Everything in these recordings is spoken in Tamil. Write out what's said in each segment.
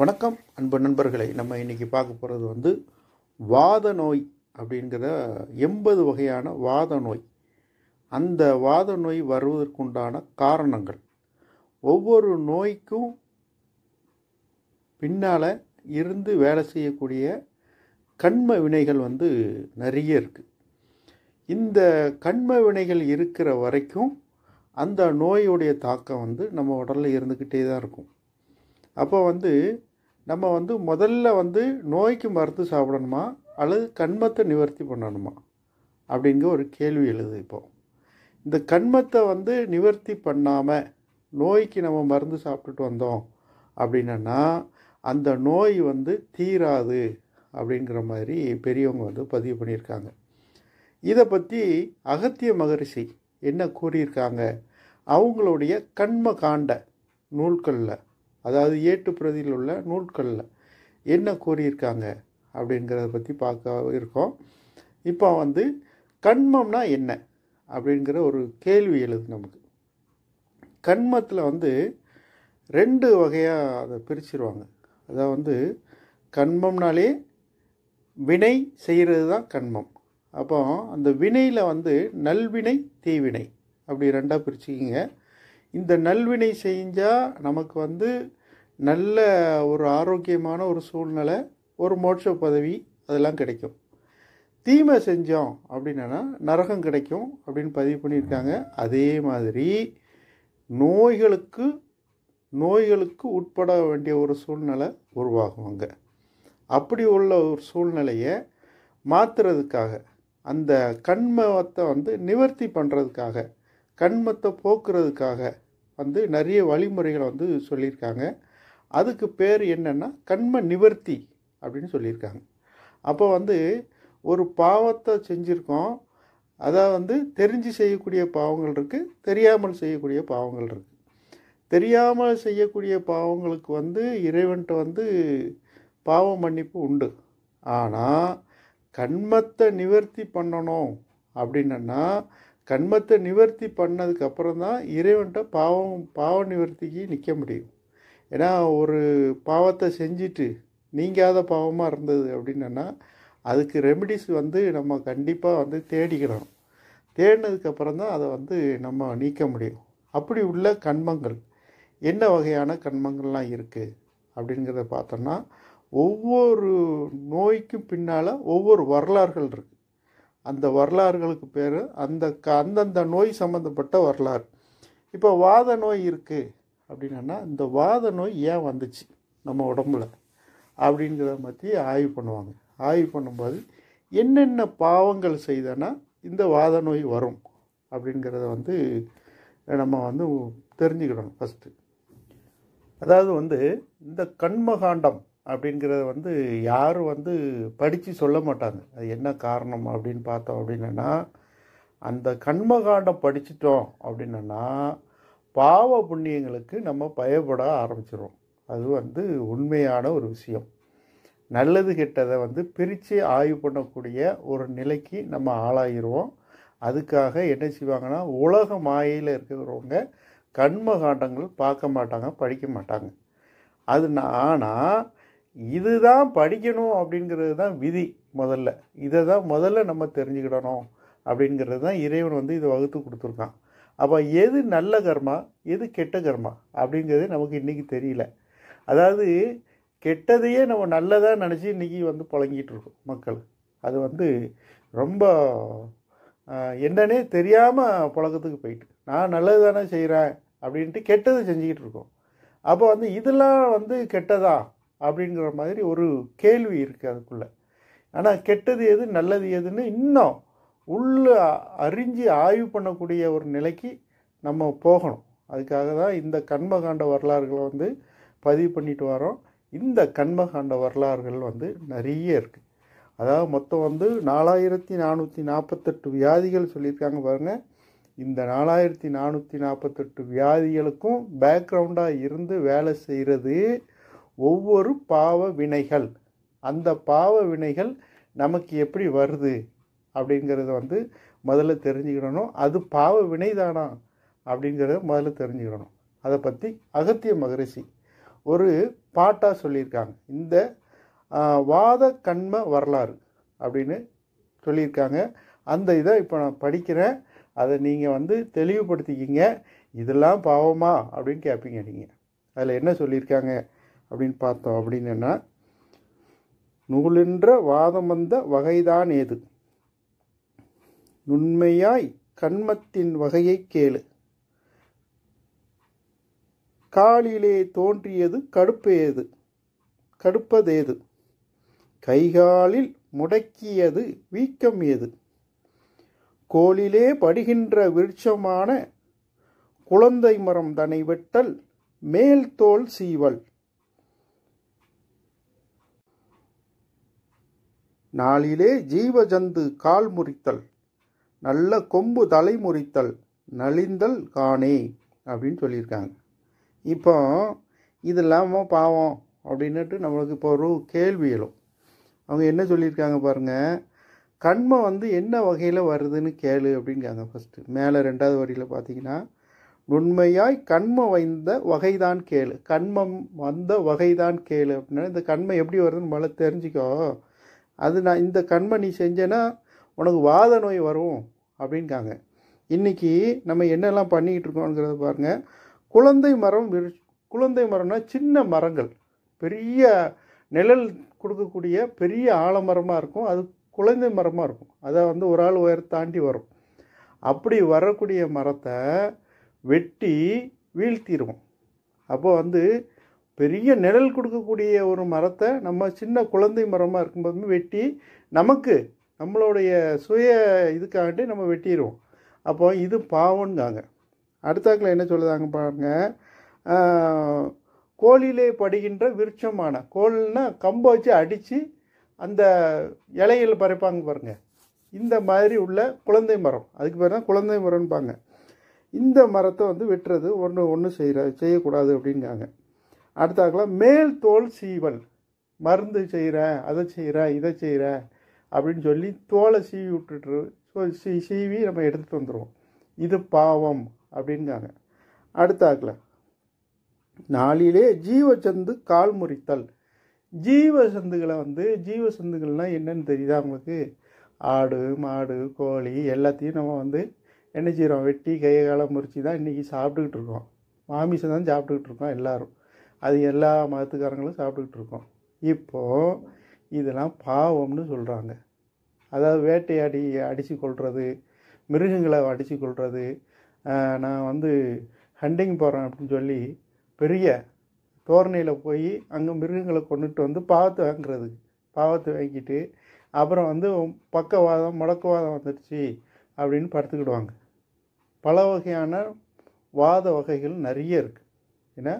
வணக்கம் அன்பு நண்பர்களை நம்ம இன்றைக்கி பார்க்க போகிறது வந்து வாத நோய் அப்படிங்கிற எண்பது வகையான வாத நோய் அந்த வாத நோய் வருவதற்குண்டான காரணங்கள் ஒவ்வொரு நோய்க்கும் பின்னால் இருந்து வேலை செய்யக்கூடிய கண்ம வினைகள் வந்து நிறைய இருக்குது இந்த கண்ம வினைகள் இருக்கிற வரைக்கும் அந்த நோயுடைய தாக்கம் வந்து நம்ம உடலில் இருந்துக்கிட்டே தான் இருக்கும் அப்போ வந்து நம்ம வந்து முதல்ல வந்து நோய்க்கு மருந்து சாப்பிடணுமா அல்லது கண்மத்தை நிவர்த்தி பண்ணணுமா அப்படிங்கிற ஒரு கேள்வி எழுது இப்போது இந்த கண்மத்தை வந்து நிவர்த்தி பண்ணாமல் நோய்க்கு நம்ம மருந்து சாப்பிட்டுட்டு வந்தோம் அப்படின்னா அந்த நோய் வந்து தீராது அப்படிங்கிற மாதிரி பெரியவங்க வந்து பதிவு பண்ணியிருக்காங்க இதை பற்றி அகத்திய மகரிஷி என்ன கூறியிருக்காங்க அவங்களுடைய கண்ம காண்ட நூல்களில் அதாவது ஏட்டு பிரதியில் உள்ள நூல்களில் என்ன கூறியிருக்காங்க அப்படிங்கிறத பற்றி பார்க்க இருக்கோம் இப்போ வந்து கண்மம்னா என்ன அப்படிங்கிற ஒரு கேள்வி எழுது நமக்கு கண்மத்தில் வந்து ரெண்டு வகையாக அதை பிரிச்சிருவாங்க அதாவது வந்து கண்மம்னாலே வினை செய்கிறது தான் கண்மம் அப்போ அந்த வினையில் வந்து நல்வினை தீவினை அப்படி ரெண்டாக பிரிச்சுக்கிங்க இந்த நல்வினை செஞ்சால் நமக்கு வந்து நல்ல ஒரு ஆரோக்கியமான ஒரு சூழ்நிலை ஒரு மோட்ச பதவி அதெல்லாம் கிடைக்கும் தீமை செஞ்சோம் அப்படின்னா நரகம் கிடைக்கும் அப்படின்னு பதிவு பண்ணியிருக்காங்க அதே மாதிரி நோய்களுக்கு நோய்களுக்கு உட்பட வேண்டிய ஒரு சூழ்நிலை உருவாகும் அங்கே அப்படி உள்ள ஒரு சூழ்நிலையை மாற்றுறதுக்காக அந்த கண்மத்தை வந்து நிவர்த்தி பண்ணுறதுக்காக கண்மத்தை போக்குறதுக்காக வந்து நிறைய வழிமுறைகளை வந்து சொல்லியிருக்காங்க அதுக்கு பேர் என்னென்னா கண்ம நிவர்த்தி அப்படின்னு சொல்லியிருக்காங்க அப்போ வந்து ஒரு பாவத்தை செஞ்சுருக்கோம் அதாவது வந்து தெரிஞ்சு செய்யக்கூடிய பாவங்கள் இருக்குது தெரியாமல் செய்யக்கூடிய பாவங்கள் இருக்குது தெரியாமல் செய்யக்கூடிய பாவங்களுக்கு வந்து இறைவன்ட்டு வந்து பாவ மன்னிப்பு உண்டு ஆனால் கண்மத்தை நிவர்த்தி பண்ணணும் அப்படின்னா கண்மத்தை நிவர்த்தி பண்ணதுக்கு அப்புறம் தான் இறைவன்கிட்ட பாவம் பாவ நிவர்த்திக்கு நிற்க முடியும் ஏன்னா ஒரு பாவத்தை செஞ்சுட்டு நீங்காத பாவமாக இருந்தது அப்படின்னா அதுக்கு ரெமிடிஸ் வந்து நம்ம கண்டிப்பாக வந்து தேடிக்கிறோம் தேடினதுக்கப்புறம் தான் அதை வந்து நம்ம நீக்க முடியும் அப்படி உள்ள கண்மங்கள் என்ன வகையான கண்மங்கள்லாம் இருக்குது அப்படிங்கிறத பார்த்தோம்னா ஒவ்வொரு நோய்க்கும் பின்னால் ஒவ்வொரு வரலாறுகள் இருக்குது அந்த வரலாறுகளுக்கு பேர் அந்த க அந்தந்த நோய் சம்மந்தப்பட்ட வரலாறு இப்போ வாத நோய் இருக்குது அப்படின்னா இந்த வாத நோய் ஏன் வந்துச்சு நம்ம உடம்புல அப்படிங்கிறத பற்றி ஆய்வு பண்ணுவாங்க ஆய்வு பண்ணும்போது என்னென்ன பாவங்கள் செய்தனா இந்த வாத நோய் வரும் அப்படிங்கிறத வந்து நம்ம வந்து தெரிஞ்சுக்கிடணும் ஃபஸ்ட்டு அதாவது வந்து இந்த கண்மகாண்டம் அப்படிங்கிறத வந்து யாரும் வந்து படித்து சொல்ல மாட்டாங்க அது என்ன காரணம் அப்படின்னு பார்த்தோம் அப்படின்னா அந்த கண்மகாண்டம் படிச்சிட்டோம் அப்படின்னா பாவ புண்ணியங்களுக்கு நம்ம பயப்பட ஆரம்பிச்சிடும் அது வந்து உண்மையான ஒரு விஷயம் நல்லது கெட்டதை வந்து பிரித்து ஆய்வு பண்ணக்கூடிய ஒரு நிலைக்கு நம்ம ஆளாகிடுவோம் அதுக்காக என்ன செய்வாங்கன்னா உலக மாயையில் இருக்கிறவங்க கண்மகாண்டங்கள் பார்க்க மாட்டாங்க படிக்க மாட்டாங்க அது ஆனால் இதுதான் படிக்கணும் அப்படிங்கிறது தான் விதி முதல்ல இதை தான் முதல்ல நம்ம தெரிஞ்சுக்கிடணும் அப்படிங்கிறது தான் இறைவன் வந்து இதை வகுத்து கொடுத்துருக்கான் அப்போ எது நல்ல கர்மா எது கெட்ட கர்மா அப்படிங்கிறது நமக்கு இன்றைக்கி தெரியல அதாவது கெட்டதையே நம்ம நல்லதாக நினச்சி இன்றைக்கி வந்து புழங்கிட்டு இருக்கோம் மக்கள் அது வந்து ரொம்ப என்னன்னே தெரியாமல் புழக்கத்துக்கு போயிட்டு நான் நல்லது தானே செய்கிறேன் அப்படின்ட்டு கெட்டது செஞ்சுக்கிட்டு இருக்கோம் அப்போ வந்து இதெல்லாம் வந்து கெட்டதா அப்படிங்கிற மாதிரி ஒரு கேள்வி இருக்குது அதுக்குள்ளே ஆனால் கெட்டது எது நல்லது எதுன்னு இன்னும் உள்ள அறிஞ்சு ஆய்வு பண்ணக்கூடிய ஒரு நிலைக்கு நம்ம போகணும் அதுக்காக தான் இந்த கண்மகாண்ட வரலாறுகளை வந்து பதிவு பண்ணிட்டு வரோம் இந்த கண்மகாண்ட வரலாறுகள் வந்து நிறைய இருக்குது அதாவது மொத்தம் வந்து நாலாயிரத்தி நானூற்றி நாற்பத்தெட்டு வியாதிகள் சொல்லியிருக்காங்க பாருங்கள் இந்த நாலாயிரத்தி நானூற்றி நாற்பத்தெட்டு வியாதிகளுக்கும் பேக்ரவுண்டாக இருந்து வேலை செய்கிறது ஒவ்வொரு பாவ வினைகள் அந்த பாவ வினைகள் நமக்கு எப்படி வருது அப்படிங்கிறத வந்து முதல்ல தெரிஞ்சுக்கிடணும் அது பாவ வினை தானா அப்படிங்கிறத முதல்ல தெரிஞ்சுக்கிடணும் அதை பற்றி அகத்திய மகரிஷி ஒரு பாட்டாக சொல்லியிருக்காங்க இந்த வாத கண்ம வரலாறு அப்படின்னு சொல்லியிருக்காங்க அந்த இதை இப்போ நான் படிக்கிறேன் அதை நீங்கள் வந்து தெளிவுபடுத்திக்கிங்க இதெல்லாம் பாவமா அப்படின்னு கேட்பீங்க நீங்கள் அதில் என்ன சொல்லியிருக்காங்க அப்படின்னு பார்த்தோம் அப்படின்னா நூலென்ற வாதம் வந்த வகைதான் ஏது நுண்மையாய் கண்மத்தின் வகையை கேளு காலிலே தோன்றியது கடுப்பு கடுப்பேது கடுப்பதேது கைகாலில் முடக்கியது வீக்கம் ஏது கோலிலே படுகின்ற விருட்சமான குழந்தை மரம் தனை வெட்டல் மேல் தோல் சீவல் நாளிலே ஜீவஜந்து கால் முறித்தல் நல்ல கொம்பு தலை முறித்தல் நலிந்தல் காணே அப்படின்னு சொல்லியிருக்காங்க இப்போ இது இல்லாமல் பாவம் அப்படின்னுட்டு நம்மளுக்கு இப்போ ஒரு கேள்வி எழும் அவங்க என்ன சொல்லியிருக்காங்க பாருங்கள் கண்மை வந்து என்ன வகையில் வருதுன்னு கேளு அப்படிங்காங்க ஃபஸ்ட்டு மேலே ரெண்டாவது வரியில் பார்த்தீங்கன்னா நுண்மையாய் கண்மை வைந்த வகைதான் கேளு கண்மம் வந்த வகைதான் கேளு அப்படின்னா இந்த கண்மை எப்படி வருதுன்னு நம்மளால் தெரிஞ்சுக்கோ அது நான் இந்த கண்மணி நீ செஞ்சேன்னா உனக்கு வாத நோய் வரும் அப்படின்காங்க இன்றைக்கி நம்ம என்னெல்லாம் பண்ணிக்கிட்டு இருக்கோங்கிறத பாருங்கள் குழந்தை மரம் குழந்தை மரம்னா சின்ன மரங்கள் பெரிய நிழல் கொடுக்கக்கூடிய பெரிய ஆலமரமாக இருக்கும் அது குழந்தை மரமாக இருக்கும் அதை வந்து ஒரு ஆள் உயர் தாண்டி வரும் அப்படி வரக்கூடிய மரத்தை வெட்டி வீழ்த்திடுவோம் அப்போது வந்து பெரிய நிழல் கொடுக்கக்கூடிய ஒரு மரத்தை நம்ம சின்ன குழந்தை மரமாக இருக்கும்போது வெட்டி நமக்கு நம்மளுடைய சுய இதுக்காகட்டி நம்ம வெட்டிடுவோம் அப்போ இது பாவம்ங்காங்க அடுத்தாக்கில் என்ன சொல்லுதாங்க பாருங்கள் கோழிலே படுகின்ற விருட்சமான கோழில்னா கம்பை வச்சு அடித்து அந்த இலையில் பறைப்பாங்க பாருங்கள் இந்த மாதிரி உள்ள குழந்தை மரம் அதுக்கு பேர் தான் குழந்தை மரம்பாங்க இந்த மரத்தை வந்து வெட்டுறது ஒன்று ஒன்று செய்கிற செய்யக்கூடாது அப்படிங்காங்க அடுத்தாக்கல மேல் தோல் சீவல் மருந்து செய்கிறேன் அதை செய்கிறேன் இதை செய்கிறேன் அப்படின்னு சொல்லி தோலை சீவி விட்டுட்டு ஸோ சீ சீவி நம்ம எடுத்துகிட்டு வந்துடுவோம் இது பாவம் அப்படின்னாங்க அடுத்தாக்கில் நாளிலே ஜீவச்சந்து கால் முறித்தல் ஜீவசந்துகளை வந்து ஜீவசந்துகள்னால் என்னென்னு தெரியுதா அவங்களுக்கு ஆடு மாடு கோழி எல்லாத்தையும் நம்ம வந்து என்ன செய்கிறோம் வெட்டி கையை காலம் முறித்து தான் இன்றைக்கி சாப்பிட்டுக்கிட்டு இருக்கோம் மாமிசம் தான் சாப்பிட்டுக்கிட்டு இருக்கோம் எல்லோரும் அது எல்லா மதத்துக்காரங்களும் சாப்பிட்டுக்கிட்டு இருக்கோம் இப்போது இதெல்லாம் பாவம்னு சொல்கிறாங்க அதாவது வேட்டையாடி அடித்து கொள்வது மிருகங்களை அடித்து கொள்வது நான் வந்து ஹண்டிங் போகிறேன் அப்படின்னு சொல்லி பெரிய தோரணையில் போய் அங்கே மிருகங்களை கொண்டுட்டு வந்து பாவத்தை வாங்குறது பாவத்தை வாங்கிட்டு அப்புறம் வந்து பக்கவாதம் முடக்கவாதம் வந்துடுச்சு அப்படின்னு படுத்துக்கிடுவாங்க பல வகையான வாத வகைகள் நிறைய இருக்குது ஏன்னா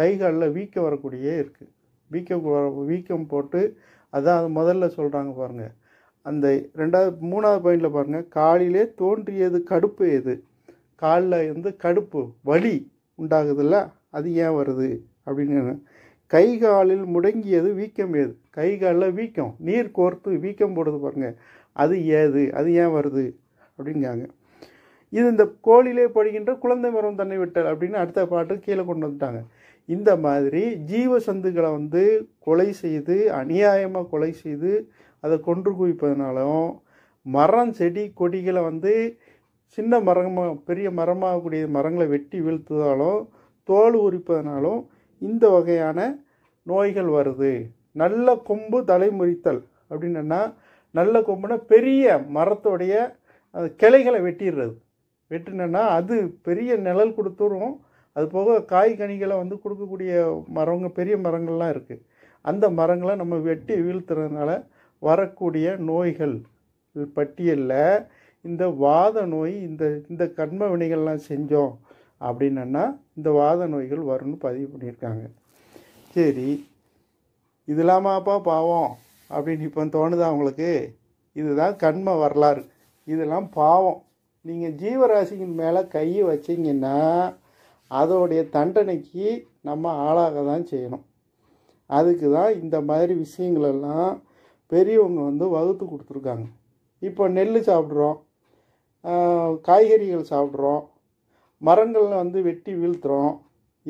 கைகளில் வீக்கம் வரக்கூடியே இருக்குது வீக்கம் வீக்கம் போட்டு அதான் அது முதல்ல சொல்கிறாங்க பாருங்கள் அந்த ரெண்டாவது மூணாவது பாயிண்டில் பாருங்கள் காலிலே தோன்றியது கடுப்பு எது காலில் இருந்து கடுப்பு வலி உண்டாகுதுல்ல அது ஏன் வருது அப்படின்னு கை காலில் முடங்கியது வீக்கம் ஏது கை காலில் வீக்கம் நீர் கோர்த்து வீக்கம் போடுறது பாருங்கள் அது ஏது அது ஏன் வருது அப்படிங்காங்க இது இந்த கோழிலே படுகின்ற குழந்தை மரம் தன்னை விட்டல் அப்படின்னு அடுத்த பாட்டு கீழே கொண்டு வந்துட்டாங்க இந்த மாதிரி ஜீவ சந்துக்களை வந்து கொலை செய்து அநியாயமாக கொலை செய்து அதை கொன்று குவிப்பதனாலும் மரம் செடி கொடிகளை வந்து சின்ன மரமாக பெரிய மரமாகக்கூடிய மரங்களை வெட்டி வீழ்த்ததாலும் தோல் உரிப்பதனாலும் இந்த வகையான நோய்கள் வருது நல்ல கொம்பு தலைமுறித்தல் அப்படின்னா நல்ல கொம்புனா பெரிய மரத்தோடைய கிளைகளை வெட்டிடுறது வெட்டினா அது பெரிய நிழல் கொடுத்துரும் அது போக காய் கனிகளை வந்து கொடுக்கக்கூடிய மரங்கள் பெரிய மரங்கள்லாம் இருக்குது அந்த மரங்களை நம்ம வெட்டி வீழ்த்துறதுனால வரக்கூடிய நோய்கள் பட்டியலில் இந்த வாத நோய் இந்த இந்த கண்ம வினைகள்லாம் செஞ்சோம் அப்படின்னா இந்த வாத நோய்கள் வரும்னு பதிவு பண்ணியிருக்காங்க சரி இதெல்லாமாப்பா பாவம் அப்படின்னு இப்போ தோணுதா அவங்களுக்கு இதுதான் கண்ம வரலாறு இதெல்லாம் பாவம் நீங்கள் ஜீவராசியின் மேலே கையை வச்சிங்கன்னா அதோடைய தண்டனைக்கு நம்ம ஆளாக தான் செய்யணும் அதுக்கு தான் இந்த மாதிரி விஷயங்களெல்லாம் பெரியவங்க வந்து வகுத்து கொடுத்துருக்காங்க இப்போ நெல் சாப்பிட்றோம் காய்கறிகள் சாப்பிட்றோம் மரங்கள்லாம் வந்து வெட்டி வீழ்த்துறோம்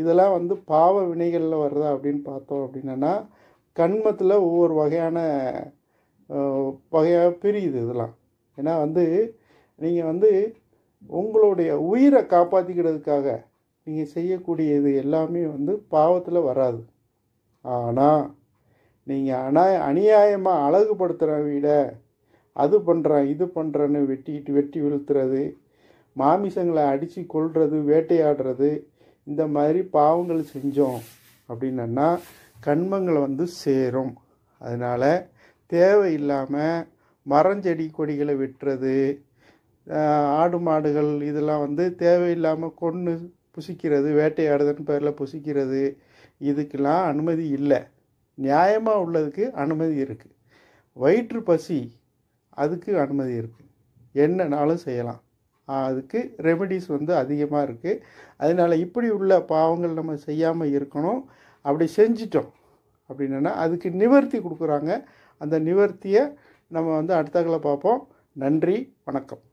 இதெல்லாம் வந்து பாவ வினைகளில் வருதா அப்படின்னு பார்த்தோம் அப்படின்னா கண்மத்தில் ஒவ்வொரு வகையான வகையாக பிரியுது இதெல்லாம் ஏன்னா வந்து நீங்கள் வந்து உங்களுடைய உயிரை காப்பாற்றிக்கிறதுக்காக நீங்கள் செய்யக்கூடியது எல்லாமே வந்து பாவத்தில் வராது ஆனால் நீங்கள் அனா அநியாயமாக அழகுபடுத்துகிற விட அது பண்ணுறேன் இது பண்ணுறேன்னு வெட்டிட்டு வெட்டி விழுத்துறது மாமிசங்களை அடித்து கொள்வது வேட்டையாடுறது இந்த மாதிரி பாவங்கள் செஞ்சோம் அப்படின்னா கண்மங்களை வந்து சேரும் அதனால் தேவையில்லாமல் மரம் செடி கொடிகளை வெட்டுறது ஆடு மாடுகள் இதெல்லாம் வந்து தேவையில்லாமல் கொன்று புசிக்கிறது வேட்டையாடுதுன்னு பேரில் புசிக்கிறது இதுக்கெல்லாம் அனுமதி இல்லை நியாயமாக உள்ளதுக்கு அனுமதி இருக்குது வயிற்று பசி அதுக்கு அனுமதி இருக்குது என்னன்னாலும் செய்யலாம் அதுக்கு ரெமெடிஸ் வந்து அதிகமாக இருக்குது அதனால் இப்படி உள்ள பாவங்கள் நம்ம செய்யாமல் இருக்கணும் அப்படி செஞ்சிட்டோம் அப்படின்னா அதுக்கு நிவர்த்தி கொடுக்குறாங்க அந்த நிவர்த்தியை நம்ம வந்து அடுத்தகளை பார்ப்போம் நன்றி வணக்கம்